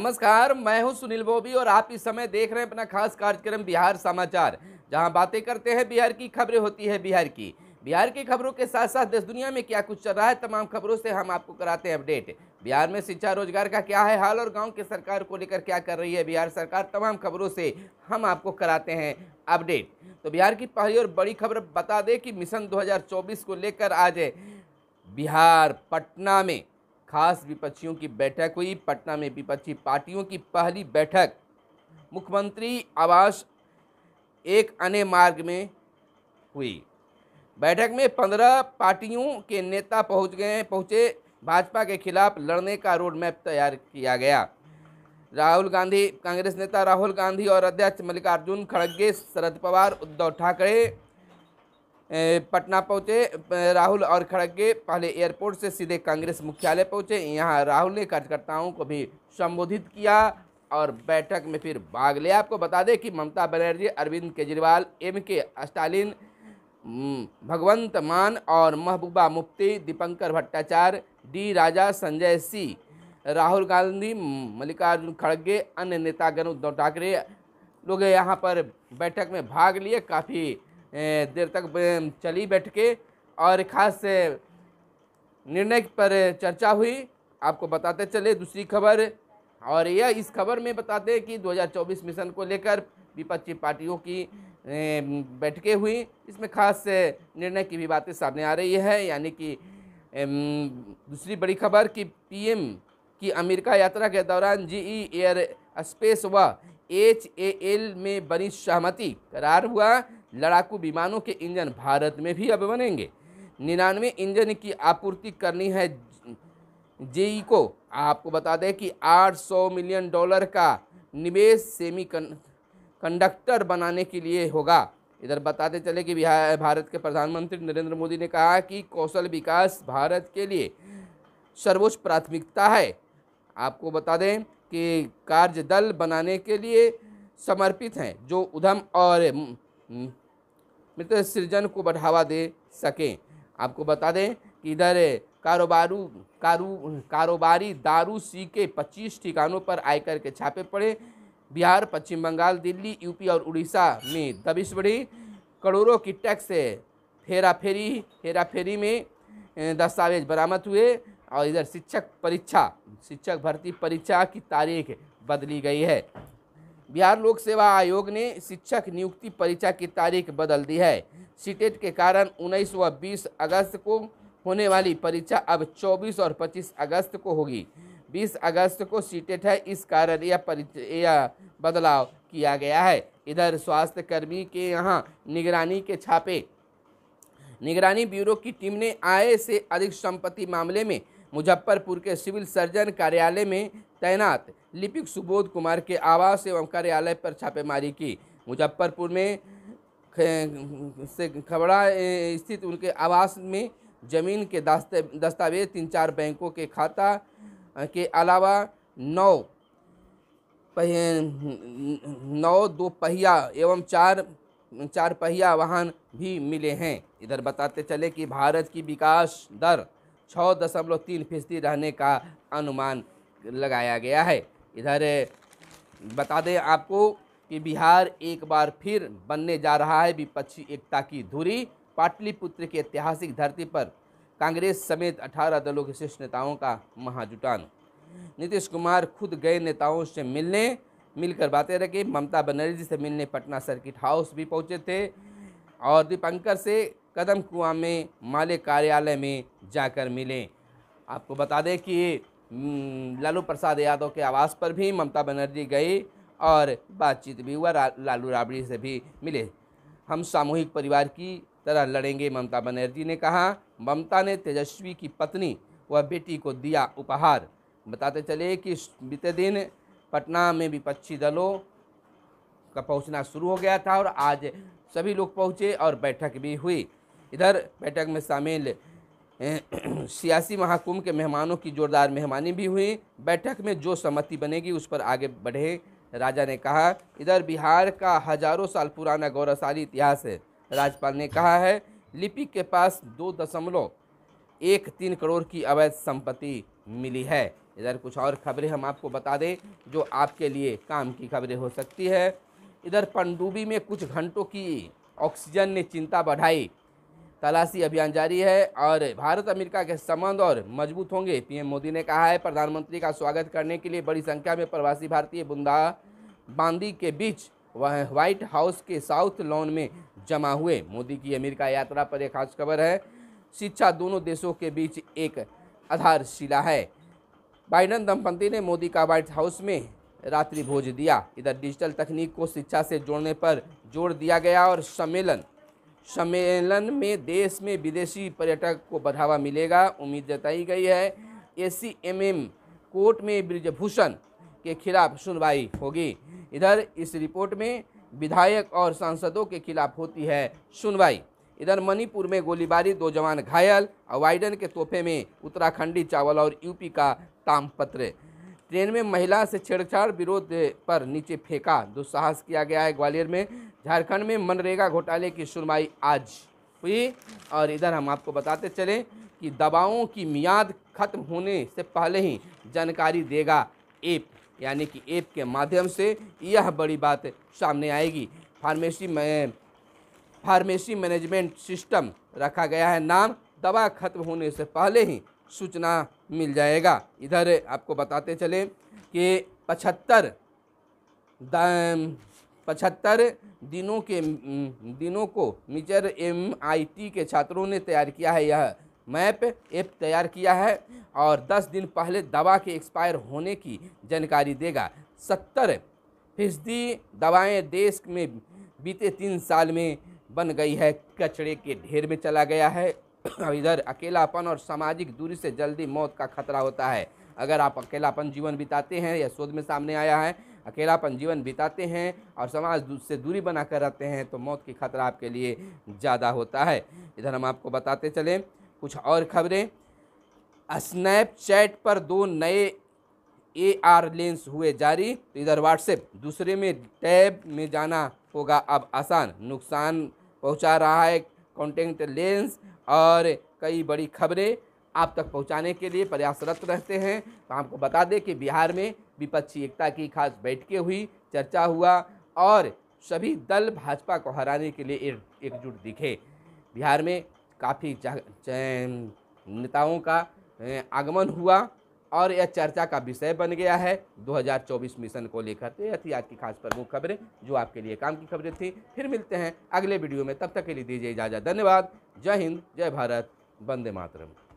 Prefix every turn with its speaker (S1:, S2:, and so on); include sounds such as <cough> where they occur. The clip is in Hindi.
S1: नमस्कार मैं हूं सुनील बोबी और आप इस समय देख रहे हैं अपना खास कार्यक्रम बिहार समाचार जहां बातें करते हैं बिहार की खबरें होती है बिहार की बिहार की खबरों के साथ साथ देश दुनिया में क्या कुछ चल रहा है तमाम खबरों से हम आपको कराते हैं अपडेट बिहार में शिक्षा रोजगार का क्या है हाल और गाँव की सरकार को लेकर क्या कर रही है बिहार सरकार तमाम खबरों से हम आपको कराते हैं अपडेट तो बिहार की पहली और बड़ी खबर बता दें कि मिशन दो को लेकर आज बिहार पटना में खास विपक्षियों की बैठक हुई पटना में विपक्षी पार्टियों की पहली बैठक मुख्यमंत्री आवास एक अन्य मार्ग में हुई बैठक में पंद्रह पार्टियों के नेता पहुंच गए पहुंचे भाजपा के खिलाफ लड़ने का रोड मैप तैयार किया गया राहुल गांधी कांग्रेस नेता राहुल गांधी और अध्यक्ष मल्लिकार्जुन खड़गे शरद पवार उद्धव ठाकरे पटना पहुंचे राहुल और खड़गे पहले एयरपोर्ट से सीधे कांग्रेस मुख्यालय पहुंचे यहां राहुल ने कार्यकर्ताओं को भी संबोधित किया और बैठक में फिर भाग लिया आपको बता दें कि ममता बनर्जी अरविंद केजरीवाल एम के स्टालिन भगवंत मान और महबूबा मुफ्ती दीपंकर भट्टाचार्य डी राजा संजय सिंह राहुल गांधी मल्लिकार्जुन खड़गे अन्य नेतागण उद्धव ठाकरे लोग यहाँ पर बैठक में भाग लिए काफ़ी देर तक चली बैठ के और ख़ास निर्णय पर चर्चा हुई आपको बताते चले दूसरी खबर और यह इस खबर में बताते कि 2024 मिशन को लेकर विपक्षी पार्टियों की बैठकें हुई इसमें खास निर्णय की भी बातें सामने आ रही है यानी कि दूसरी बड़ी खबर कि पीएम की अमेरिका यात्रा के दौरान जीई एयर स्पेस व एच ए एल में बनी सहमति करार हुआ लड़ाकू विमानों के इंजन भारत में भी अब बनेंगे निन्यानवे इंजन की आपूर्ति करनी है जेई को आपको बता दें कि 800 मिलियन डॉलर का निवेश सेमी कंडक्टर बनाने के लिए होगा इधर बताते चले कि बिहार भारत के प्रधानमंत्री नरेंद्र मोदी ने कहा कि कौशल विकास भारत के लिए सर्वोच्च प्राथमिकता है आपको बता दें कि कार्य दल बनाने के लिए समर्पित हैं जो उधम और मित्र सृजन को बढ़ावा दे सकें आपको बता दें कि इधर कारोबारू कारू कारोबारी दारू सी के पच्चीस ठिकानों पर आयकर के छापे पड़े बिहार पश्चिम बंगाल दिल्ली यूपी और उड़ीसा में दबिश बढ़ी करोड़ों की टैक्स हेरा फेरी हेरा फेरी में दस्तावेज बरामद हुए और इधर शिक्षक परीक्षा शिक्षक भर्ती परीक्षा की तारीख बदली गई है बिहार लोक सेवा आयोग ने शिक्षक नियुक्ति परीक्षा की तारीख बदल दी है सीटेट के कारण 19 व 20 अगस्त को होने वाली परीक्षा अब 24 और 25 अगस्त को होगी 20 अगस्त को सीटेट है इस कारण यह परीक्षा बदलाव किया गया है इधर स्वास्थ्य कर्मी के यहाँ निगरानी के छापे निगरानी ब्यूरो की टीम ने आय से अधिक संपत्ति मामले में मुजफ्फरपुर के सिविल सर्जन कार्यालय में तैनात लिपिक सुबोध कुमार के आवास एवं कार्यालय पर छापेमारी की मुजफ्फरपुर में से खबड़ा स्थित उनके आवास में जमीन के दस्तावेज तीन चार बैंकों के खाता के अलावा नौ नौ दो पहिया एवं चार चार पहिया वाहन भी मिले हैं इधर बताते चले कि भारत की विकास दर छः दशमलव तीन फीसदी रहने का अनुमान लगाया गया है इधर बता दें आपको कि बिहार एक बार फिर बनने जा रहा है विपक्षी एकता की धुरी पाटलिपुत्र की ऐतिहासिक धरती पर कांग्रेस समेत 18 दलों के शीर्ष नेताओं का महाजुटान नीतीश कुमार खुद गए नेताओं से मिलने मिलकर बातें रखी ममता बनर्जी से मिलने पटना सर्किट हाउस भी पहुंचे थे और दीपंकर से कदम कुआ में माले कार्यालय में जाकर मिले आपको बता दें कि हम्म, लालू प्रसाद यादव के आवास पर भी ममता बनर्जी गई और बातचीत भी हुआ लालू राबड़ी से भी मिले हम सामूहिक परिवार की तरह लड़ेंगे ममता बनर्जी ने कहा ममता ने तेजस्वी की पत्नी व बेटी को दिया उपहार बताते चले कि बीते दिन पटना में विपक्षी दलों का पहुंचना शुरू हो गया था और आज सभी लोग पहुंचे और बैठक भी हुई इधर बैठक में शामिल <clears throat> सियासी महाकुंभ के मेहमानों की जोरदार मेहमानी भी हुई बैठक में जो सहमति बनेगी उस पर आगे बढ़े राजा ने कहा इधर बिहार का हजारों साल पुराना गौरवशाली इतिहास है राज्यपाल ने कहा है लिपि के पास दो दशमलव एक तीन करोड़ की अवैध संपत्ति मिली है इधर कुछ और खबरें हम आपको बता दें जो आपके लिए काम की खबरें हो सकती है इधर पंडुबी में कुछ घंटों की ऑक्सीजन ने चिंता बढ़ाई तलाशी अभियान जारी है और भारत अमेरिका के संबंध और मजबूत होंगे पीएम मोदी ने कहा है प्रधानमंत्री का स्वागत करने के लिए बड़ी संख्या में प्रवासी भारतीय बुंदा बांदी के बीच वह व्हाइट हाउस के साउथ लॉन में जमा हुए मोदी की अमेरिका यात्रा पर एक खास खबर है शिक्षा दोनों देशों के बीच एक आधारशिला है बाइडन दंपति ने मोदी का व्हाइट हाउस में रात्रि भोज दिया इधर डिजिटल तकनीक को शिक्षा से जोड़ने पर जोर दिया गया और सम्मेलन सम्मेलन में देश में विदेशी पर्यटक को बढ़ावा मिलेगा उम्मीद जताई गई है एसीएमएम कोर्ट में ब्रजभूषण के खिलाफ सुनवाई होगी इधर इस रिपोर्ट में विधायक और सांसदों के खिलाफ होती है सुनवाई इधर मणिपुर में गोलीबारी दो जवान घायल और वाइडन के तोहफे में उत्तराखंडी चावल और यूपी का तामपत्र ट्रेन में महिला से छेड़छाड़ विरोध पर नीचे फेंका दुस्साहस किया गया है ग्वालियर में झारखंड में मनरेगा घोटाले की सुनवाई आज हुई और इधर हम आपको बताते चलें कि दवाओं की मियाद खत्म होने से पहले ही जानकारी देगा एप यानी कि ऐप के माध्यम से यह बड़ी बात सामने आएगी फार्मेसी में फार्मेसी मैनेजमेंट सिस्टम रखा गया है नाम दवा खत्म होने से पहले ही सूचना मिल जाएगा इधर आपको बताते चलें कि पचहत्तर पचहत्तर दिनों के दिनों को मिचर एमआईटी के छात्रों ने तैयार किया है यह मैप ऐप तैयार किया है और 10 दिन पहले दवा के एक्सपायर होने की जानकारी देगा सत्तर फीसदी दवाएँ देश में बीते तीन साल में बन गई है कचरे के ढेर में चला गया है इधर अकेलापन और सामाजिक दूरी से जल्दी मौत का खतरा होता है अगर आप अकेलापन जीवन बिताते हैं यह शोध में सामने आया है अकेलापन जीवन बिताते हैं और समाज से दूरी बनाकर रहते हैं तो मौत की खतरा आपके लिए ज़्यादा होता है इधर हम आपको बताते चलें कुछ और खबरें स्नैपचैट पर दो नए ए आर लेंस हुए जारी तो इधर व्हाट्सएप दूसरे में टैब में जाना होगा अब आसान नुकसान पहुंचा रहा है कॉन्टेंट लेंस और कई बड़ी खबरें आप तक पहुंचाने के लिए प्रयासरत रहते हैं तो आपको बता दें कि बिहार में विपक्षी एकता की खास बैठकें हुई चर्चा हुआ और सभी दल भाजपा को हराने के लिए एकजुट दिखे बिहार में काफ़ी नेताओं का आगमन हुआ और यह चर्चा का विषय बन गया है 2024 मिशन को लेकर तो यह थी आज की खास प्रमुख खबरें जो आपके लिए काम की खबरें थी फिर मिलते हैं अगले वीडियो में तब तक के लिए दीजिए इजाज़त धन्यवाद जय हिंद जय भारत वंदे मातरम